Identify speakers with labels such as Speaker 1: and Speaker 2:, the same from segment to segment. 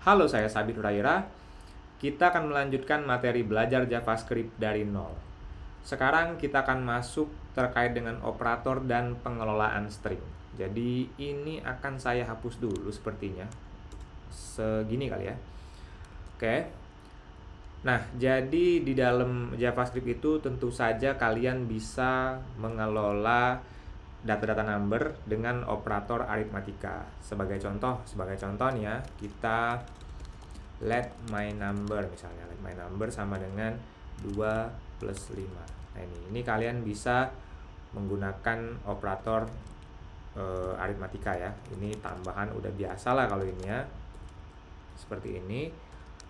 Speaker 1: Halo, saya Sabit Huraira. Kita akan melanjutkan materi belajar JavaScript dari nol. Sekarang kita akan masuk terkait dengan operator dan pengelolaan string. Jadi ini akan saya hapus dulu sepertinya. Segini kali ya. Oke. Nah, jadi di dalam JavaScript itu tentu saja kalian bisa mengelola data-data number dengan operator aritmatika. Sebagai contoh, sebagai contoh nih ya, kita let my number misalnya let my number sama dengan 2 plus 5. Nah ini, ini kalian bisa menggunakan operator e, aritmatika ya. Ini tambahan udah biasa lah kalau ini ya. Seperti ini.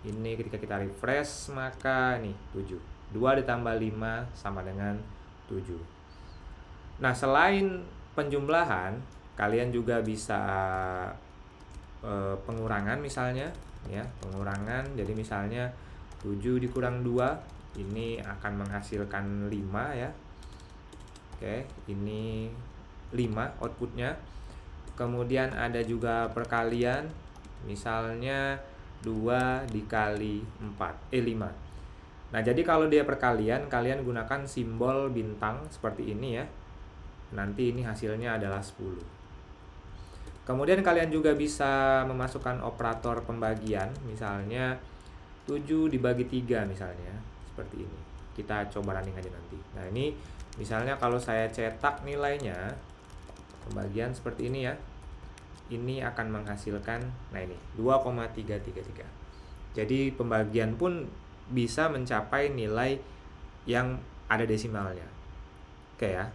Speaker 1: Ini ketika kita refresh maka nih 7. 2 ditambah 5 sama dengan 7. Nah, selain penjumlahan, kalian juga bisa e, pengurangan misalnya, ya, pengurangan. Jadi misalnya 7 dikurang 2 ini akan menghasilkan 5 ya. Oke, ini 5 outputnya. Kemudian ada juga perkalian, misalnya 2 dikali 4, e 5. Nah, jadi kalau dia perkalian, kalian gunakan simbol bintang seperti ini ya Nanti ini hasilnya adalah 10. Kemudian kalian juga bisa memasukkan operator pembagian, misalnya 7 dibagi 3 misalnya, seperti ini. Kita coba running aja nanti. Nah, ini misalnya kalau saya cetak nilainya pembagian seperti ini ya. Ini akan menghasilkan nah ini 2,333. Jadi pembagian pun bisa mencapai nilai yang ada desimalnya. Oke ya.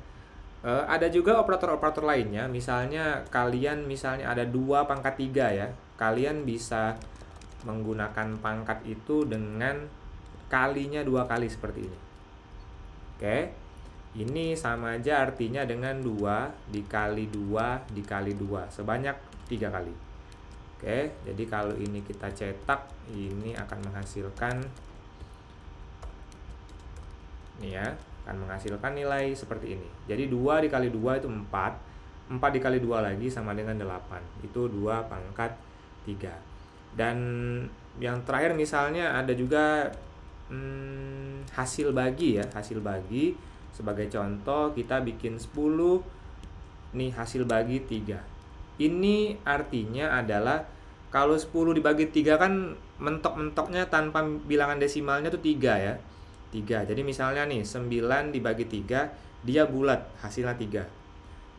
Speaker 1: Uh, ada juga operator-operator lainnya, misalnya kalian misalnya ada dua pangkat tiga ya, kalian bisa menggunakan pangkat itu dengan kalinya dua kali seperti ini. Oke, ini sama aja artinya dengan dua dikali dua dikali dua sebanyak tiga kali. Oke, jadi kalau ini kita cetak, ini akan menghasilkan, nih ya, akan menghasilkan nilai seperti ini. Jadi 2 dikali 2 itu 4, 4 dikali 2 lagi sama dengan 8, itu 2 pangkat 3. Dan yang terakhir misalnya ada juga hmm, hasil bagi ya, hasil bagi sebagai contoh kita bikin 10, nih hasil bagi 3. Ini artinya adalah kalau 10 dibagi 3 kan mentok-mentoknya tanpa bilangan desimalnya itu 3 ya 3. Jadi misalnya nih 9 dibagi 3 dia bulat hasilnya 3.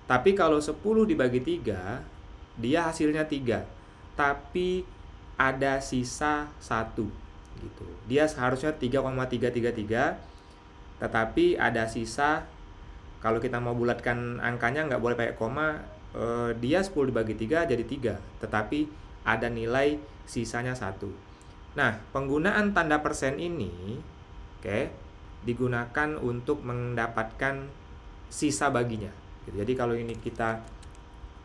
Speaker 1: Tapi kalau 10 dibagi 3 dia hasilnya 3. Tapi ada sisa 1 gitu. Dia seharusnya 3,333 tetapi ada sisa kalau kita mau bulatkan angkanya nggak boleh pakai koma eh, dia 10 dibagi 3 jadi 3 tetapi ada nilai sisanya 1. Nah, penggunaan tanda persen ini Oke, digunakan untuk mendapatkan sisa baginya. Gitu. Jadi kalau ini kita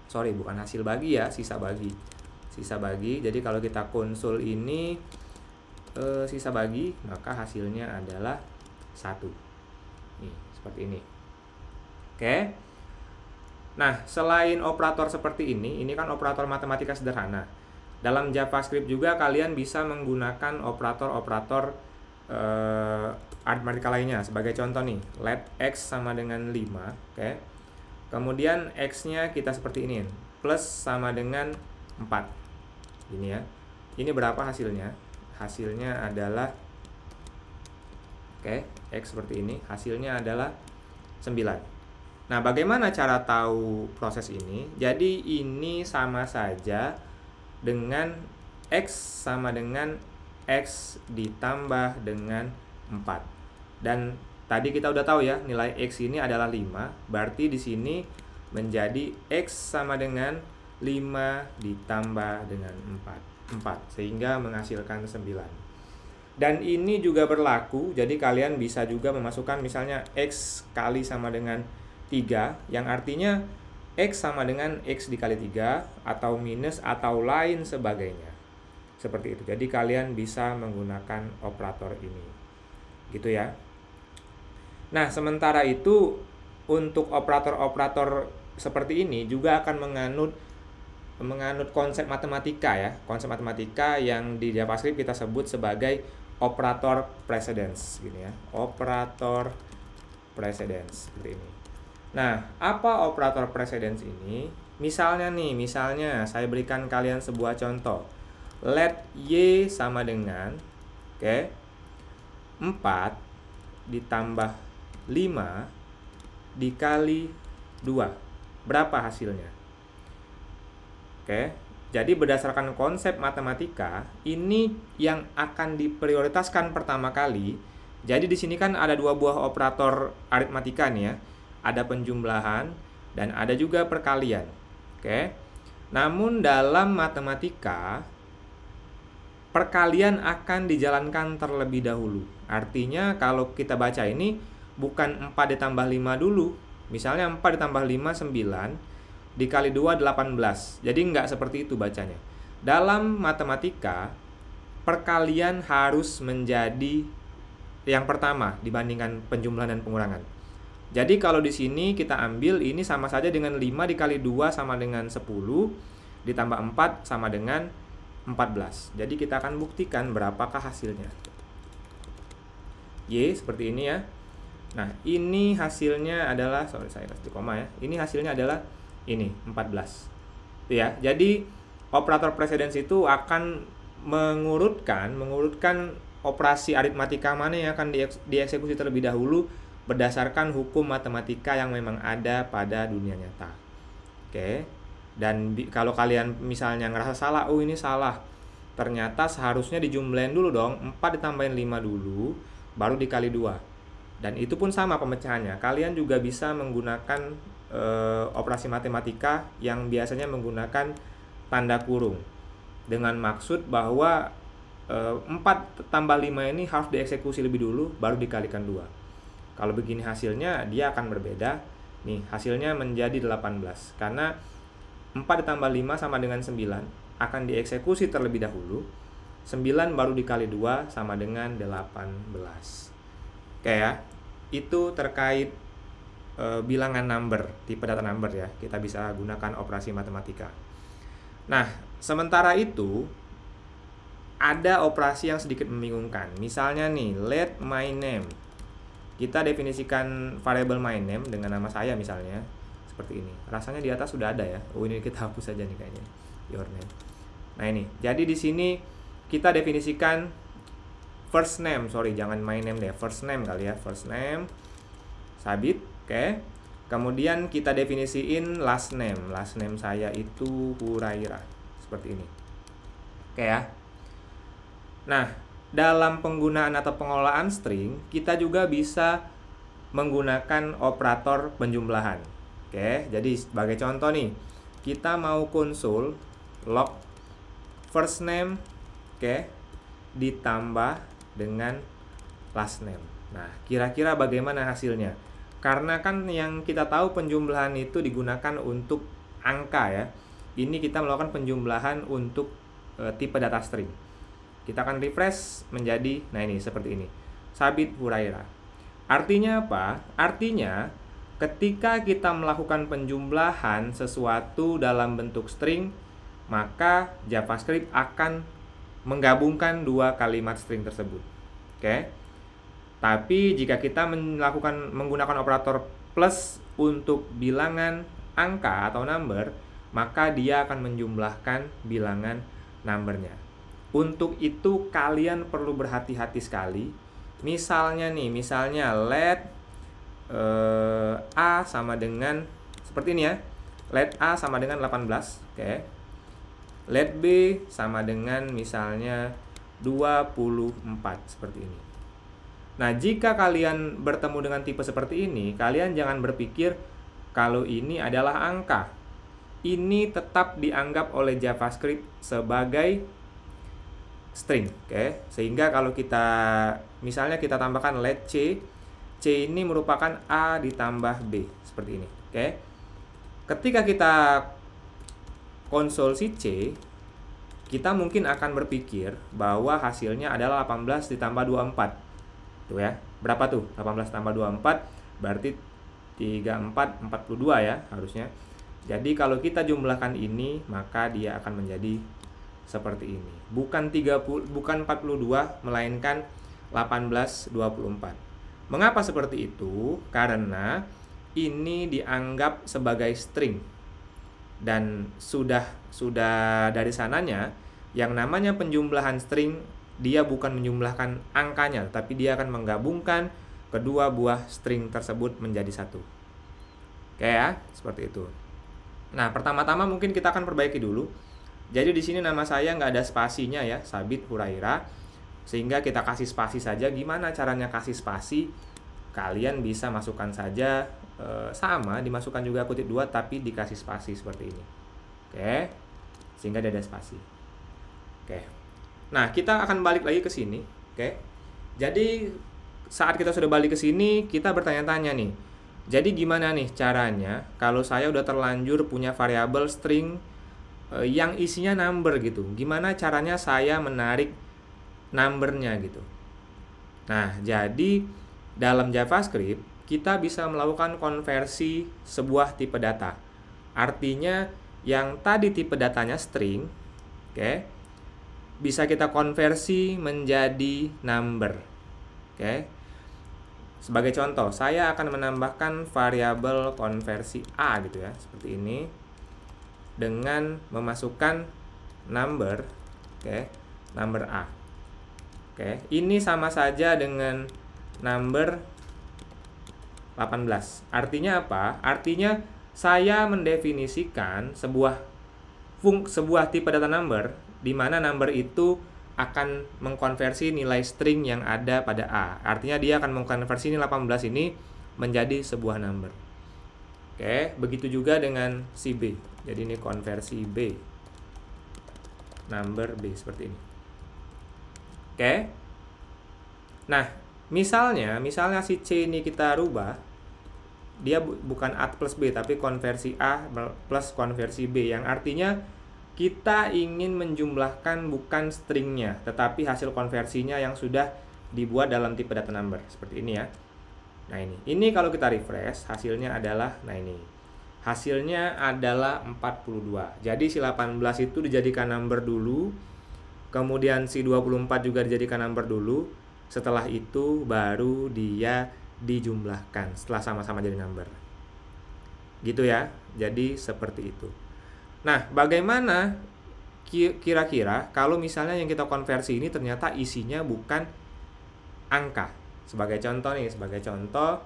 Speaker 1: sorry bukan hasil bagi ya, sisa bagi. Sisa bagi. Jadi kalau kita konsul ini e, sisa bagi, maka hasilnya adalah satu. Nih, seperti ini. Oke. Nah, selain operator seperti ini, ini kan operator matematika sederhana. Dalam JavaScript juga kalian bisa menggunakan operator-operator uh, eh, armadica lainnya. Sebagai contoh nih, let x sama dengan 5, oke. Okay. Kemudian x-nya kita seperti ini, plus sama dengan 4. Ini ya. Ini berapa hasilnya? Hasilnya adalah Oke, okay, X seperti ini. Hasilnya adalah 9. Nah, bagaimana cara tahu proses ini? Jadi, ini sama saja dengan X sama dengan X ditambah dengan 4. Dan tadi kita udah tahu ya, nilai X ini adalah 5, berarti di sini menjadi X sama dengan 5 ditambah dengan 4. 4, sehingga menghasilkan 9 dan ini juga berlaku jadi kalian bisa juga memasukkan misalnya x kali sama dengan 3 yang artinya x sama dengan x dikali 3 atau minus atau lain sebagainya seperti itu. Jadi kalian bisa menggunakan operator ini. Gitu ya. Nah, sementara itu untuk operator-operator seperti ini juga akan menganut menganut konsep matematika ya, konsep matematika yang di JavaScript kita sebut sebagai operator precedence gini gitu ya. Operator precedence seperti ini. Nah, apa operator precedence ini? Misalnya nih, misalnya saya berikan kalian sebuah contoh let y sama dengan oke okay, 4 ditambah 5 dikali 2 berapa hasilnya oke okay, jadi berdasarkan konsep matematika ini yang akan diprioritaskan pertama kali jadi di sini kan ada dua buah operator aritmatika nih ya ada penjumlahan dan ada juga perkalian oke okay? namun dalam matematika perkalian akan dijalankan terlebih dahulu. Artinya kalau kita baca ini bukan 4 ditambah 5 dulu. Misalnya 4 ditambah 5 9 dikali 2 18. Jadi nggak seperti itu bacanya. Dalam matematika perkalian harus menjadi yang pertama dibandingkan penjumlahan dan pengurangan. Jadi kalau di sini kita ambil ini sama saja dengan 5 dikali 2 sama dengan 10 ditambah 4 sama dengan 14. Jadi kita akan buktikan berapakah hasilnya. Y seperti ini ya. Nah, ini hasilnya adalah sorry saya kasih koma ya. Ini hasilnya adalah ini 14. Ya, jadi operator presidensi itu akan mengurutkan mengurutkan operasi aritmatika mana yang akan dieksekusi terlebih dahulu berdasarkan hukum matematika yang memang ada pada dunia nyata. Oke. Okay dan di, kalau kalian misalnya ngerasa salah oh ini salah ternyata seharusnya dijumlahin dulu dong 4 ditambahin 5 dulu baru dikali dua dan itu pun sama pemecahannya kalian juga bisa menggunakan e, operasi matematika yang biasanya menggunakan tanda kurung dengan maksud bahwa e, eh, 4 tambah 5 ini harus dieksekusi lebih dulu baru dikalikan dua kalau begini hasilnya dia akan berbeda nih hasilnya menjadi 18 karena 4 ditambah 5 sama dengan 9 akan dieksekusi terlebih dahulu. 9 baru dikali 2 sama dengan 18. Oke ya. Itu terkait e, bilangan number, tipe data number ya. Kita bisa gunakan operasi matematika. Nah, sementara itu ada operasi yang sedikit membingungkan. Misalnya nih, let my name. Kita definisikan variable my name dengan nama saya misalnya seperti ini rasanya di atas sudah ada ya oh ini kita hapus saja nih kayaknya your name nah ini jadi di sini kita definisikan first name sorry jangan my name deh first name kali ya first name sabit oke okay. kemudian kita definisiin last name last name saya itu Huraira seperti ini oke okay ya nah dalam penggunaan atau pengolahan string kita juga bisa menggunakan operator penjumlahan Oke, jadi sebagai contoh nih, kita mau konsul log first name, oke, ditambah dengan last name. Nah, kira-kira bagaimana hasilnya? Karena kan yang kita tahu penjumlahan itu digunakan untuk angka ya. Ini kita melakukan penjumlahan untuk e, tipe data string. Kita akan refresh menjadi nah ini seperti ini. Sabit Huraira. Artinya apa? Artinya Ketika kita melakukan penjumlahan sesuatu dalam bentuk string, maka JavaScript akan menggabungkan dua kalimat string tersebut. Oke. Tapi jika kita melakukan menggunakan operator plus untuk bilangan angka atau number, maka dia akan menjumlahkan bilangan numbernya. Untuk itu kalian perlu berhati-hati sekali. Misalnya nih, misalnya let uh, A sama dengan seperti ini ya. Let A sama dengan 18. Oke. Okay. Let B sama dengan misalnya 24 seperti ini. Nah, jika kalian bertemu dengan tipe seperti ini, kalian jangan berpikir kalau ini adalah angka. Ini tetap dianggap oleh JavaScript sebagai string, oke? Okay? Sehingga kalau kita misalnya kita tambahkan let C C ini merupakan A ditambah B seperti ini. Oke. Ketika kita konsol si C, kita mungkin akan berpikir bahwa hasilnya adalah 18 ditambah 24. Tuh ya. Berapa tuh? 18 tambah 24 berarti 34 42 ya harusnya. Jadi kalau kita jumlahkan ini maka dia akan menjadi seperti ini. Bukan 30 bukan 42 melainkan 18 24. Mengapa seperti itu? Karena ini dianggap sebagai string dan sudah sudah dari sananya yang namanya penjumlahan string dia bukan menjumlahkan angkanya tapi dia akan menggabungkan kedua buah string tersebut menjadi satu. Oke ya, seperti itu. Nah, pertama-tama mungkin kita akan perbaiki dulu. Jadi di sini nama saya nggak ada spasinya ya, Sabit Huraira sehingga kita kasih spasi saja gimana caranya kasih spasi kalian bisa masukkan saja e, sama dimasukkan juga kutip dua tapi dikasih spasi seperti ini oke sehingga ada spasi oke nah kita akan balik lagi ke sini oke jadi saat kita sudah balik ke sini kita bertanya-tanya nih jadi gimana nih caranya kalau saya udah terlanjur punya variabel string eh, yang isinya number gitu gimana caranya saya menarik numbernya gitu. Nah, jadi dalam JavaScript kita bisa melakukan konversi sebuah tipe data. Artinya yang tadi tipe datanya string, oke, okay, bisa kita konversi menjadi number. Oke. Okay. Sebagai contoh, saya akan menambahkan variabel konversi A gitu ya, seperti ini dengan memasukkan number, oke, okay, number A. Oke, ini sama saja dengan number 18. Artinya apa? Artinya saya mendefinisikan sebuah fung sebuah tipe data number di mana number itu akan mengkonversi nilai string yang ada pada A. Artinya dia akan mengkonversi nilai 18 ini menjadi sebuah number. Oke, begitu juga dengan si B. Jadi ini konversi B. Number B seperti ini. Oke. Nah, misalnya, misalnya si C ini kita rubah, dia bu bukan A plus B, tapi konversi A plus konversi B, yang artinya kita ingin menjumlahkan bukan stringnya, tetapi hasil konversinya yang sudah dibuat dalam tipe data number, seperti ini ya. Nah ini, ini kalau kita refresh, hasilnya adalah, nah ini, hasilnya adalah 42. Jadi si 18 itu dijadikan number dulu, kemudian si 24 juga dijadikan number dulu setelah itu baru dia dijumlahkan setelah sama-sama jadi number gitu ya jadi seperti itu nah bagaimana kira-kira kalau misalnya yang kita konversi ini ternyata isinya bukan angka sebagai contoh nih sebagai contoh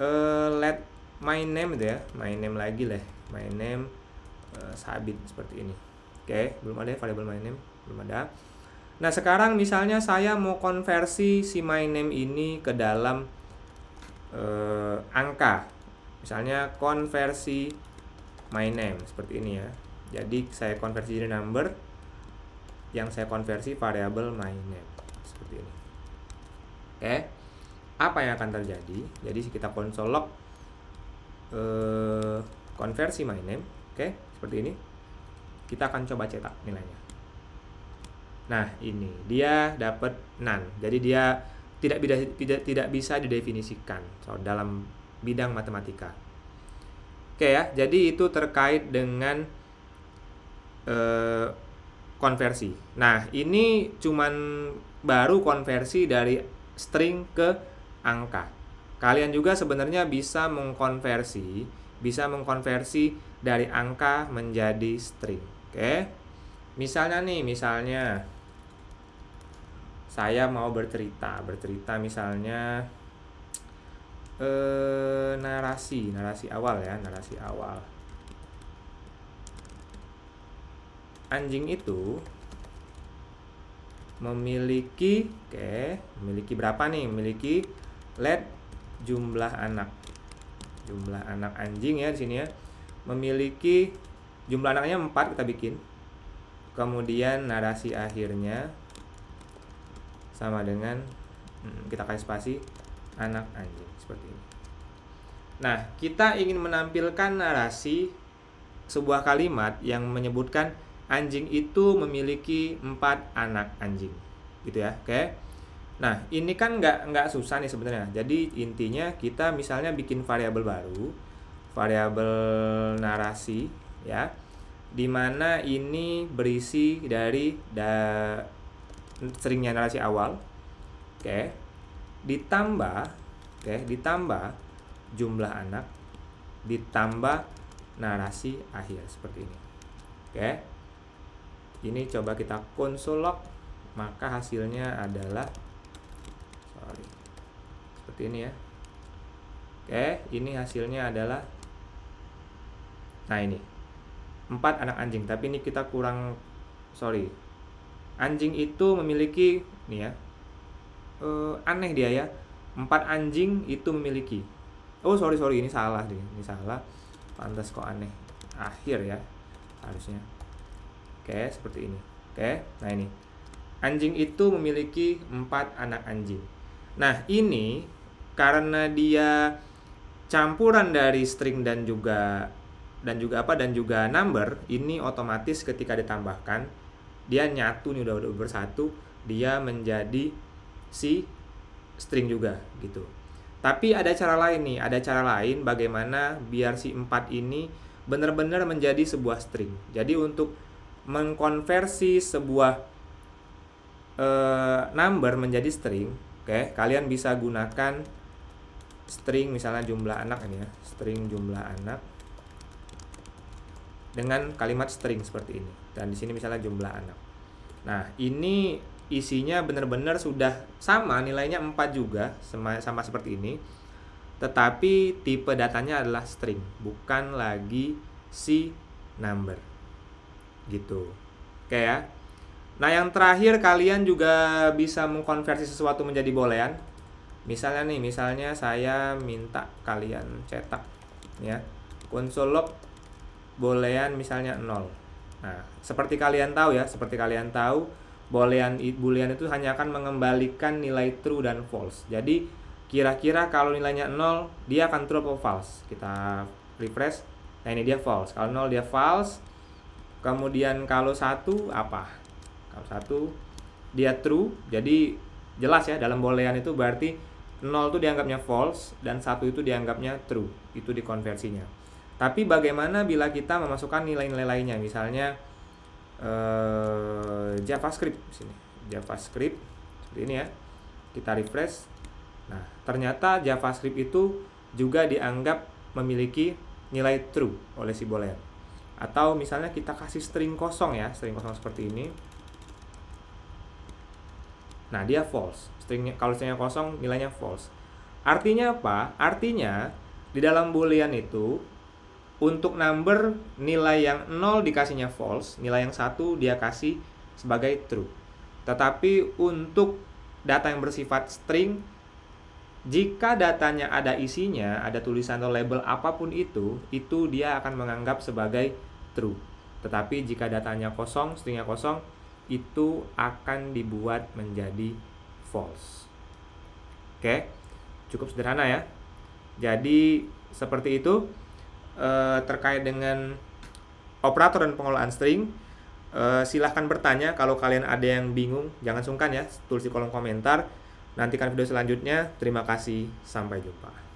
Speaker 1: uh, let my name itu ya my name lagi lah my name uh, sabit seperti ini oke okay, belum ada ya variable my name belum ada nah sekarang misalnya saya mau konversi si my name ini ke dalam eh, angka misalnya konversi my name seperti ini ya jadi saya konversi jadi number yang saya konversi variable my name seperti ini oke apa yang akan terjadi jadi kita console log eh, konversi my name oke seperti ini kita akan coba cetak nilainya Nah, ini dia dapat nan. Jadi dia tidak tidak tidak bisa didefinisikan so, dalam bidang matematika. Oke ya, jadi itu terkait dengan eh, konversi. Nah, ini cuman baru konversi dari string ke angka. Kalian juga sebenarnya bisa mengkonversi, bisa mengkonversi dari angka menjadi string. Oke. Okay? misalnya nih misalnya saya mau bercerita bercerita misalnya eh narasi narasi awal ya narasi awal anjing itu memiliki oke okay, memiliki berapa nih memiliki let jumlah anak jumlah anak anjing ya di sini ya memiliki jumlah anaknya empat kita bikin kemudian narasi akhirnya sama dengan hmm, kita kasih spasi anak anjing seperti ini. Nah, kita ingin menampilkan narasi sebuah kalimat yang menyebutkan anjing itu memiliki empat anak anjing, gitu ya, oke? Nah, ini kan nggak nggak susah nih sebenarnya. Jadi intinya kita misalnya bikin variabel baru, variabel narasi, ya di mana ini berisi dari da, seringnya narasi awal oke okay. ditambah oke okay, ditambah jumlah anak ditambah narasi akhir seperti ini oke okay. ini coba kita konsol log maka hasilnya adalah sorry seperti ini ya oke ini hasilnya adalah nah ini empat anak anjing tapi ini kita kurang sorry anjing itu memiliki nih ya uh, aneh dia ya empat anjing itu memiliki oh sorry sorry ini salah deh ini salah pantas kok aneh akhir ya harusnya oke seperti ini oke nah ini anjing itu memiliki empat anak anjing nah ini karena dia campuran dari string dan juga dan juga apa dan juga number ini otomatis ketika ditambahkan dia nyatu nih udah udah bersatu dia menjadi si string juga gitu. Tapi ada cara lain nih, ada cara lain bagaimana biar si 4 ini benar-benar menjadi sebuah string. Jadi untuk mengkonversi sebuah e, number menjadi string, oke, okay, kalian bisa gunakan string misalnya jumlah anak ini ya, string jumlah anak dengan kalimat string seperti ini. Dan di sini misalnya jumlah anak. Nah, ini isinya benar-benar sudah sama nilainya 4 juga sama, sama seperti ini. Tetapi tipe datanya adalah string, bukan lagi si number. Gitu. Oke ya. Nah, yang terakhir kalian juga bisa mengkonversi sesuatu menjadi boolean. Misalnya nih, misalnya saya minta kalian cetak ya. Console log boolean misalnya 0. Nah, seperti kalian tahu ya, seperti kalian tahu boolean boolean itu hanya akan mengembalikan nilai true dan false. Jadi kira-kira kalau nilainya 0, dia akan true atau false. Kita refresh. Nah, ini dia false. Kalau 0 dia false. Kemudian kalau 1 apa? Kalau 1 dia true. Jadi jelas ya dalam boolean itu berarti 0 itu dianggapnya false dan 1 itu dianggapnya true. Itu dikonversinya. Tapi bagaimana bila kita memasukkan nilai-nilai lainnya, misalnya eh, JavaScript sini, JavaScript seperti ini ya. Kita refresh. Nah, ternyata JavaScript itu juga dianggap memiliki nilai true oleh si boolean. Atau misalnya kita kasih string kosong ya, string kosong seperti ini. Nah, dia false. Stringnya kalau stringnya kosong nilainya false. Artinya apa? Artinya di dalam boolean itu untuk number nilai yang 0 dikasihnya false, nilai yang satu dia kasih sebagai true. Tetapi untuk data yang bersifat string jika datanya ada isinya, ada tulisan atau label apapun itu, itu dia akan menganggap sebagai true. Tetapi jika datanya kosong, stringnya kosong, itu akan dibuat menjadi false. Oke. Cukup sederhana ya. Jadi seperti itu uh, terkait dengan operator dan pengelolaan string. Uh, silahkan bertanya kalau kalian ada yang bingung, jangan sungkan ya, tulis di kolom komentar. Nantikan video selanjutnya. Terima kasih, sampai jumpa.